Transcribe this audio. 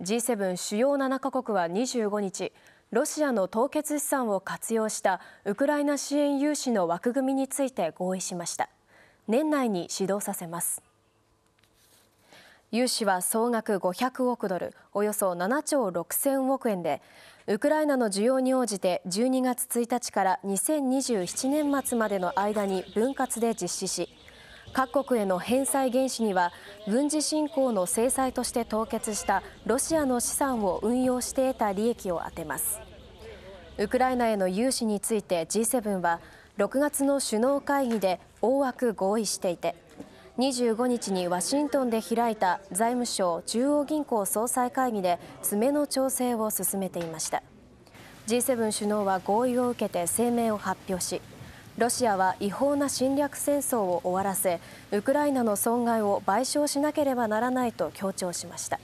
G7 主要7カ国は25日、ロシアの凍結資産を活用したウクライナ支援融資の枠組みについて合意しました。年内に始動させます。融資は総額500億ドル、およそ7兆6千億円で、ウクライナの需要に応じて12月1日から2027年末までの間に分割で実施し、各国への返済原資には軍事侵攻の制裁として凍結したロシアの資産を運用して得た利益を充てますウクライナへの融資について G7 は6月の首脳会議で大枠合意していて25日にワシントンで開いた財務省中央銀行総裁会議で詰めの調整を進めていました G7 首脳は合意を受けて声明を発表しロシアは違法な侵略戦争を終わらせウクライナの損害を賠償しなければならないと強調しました。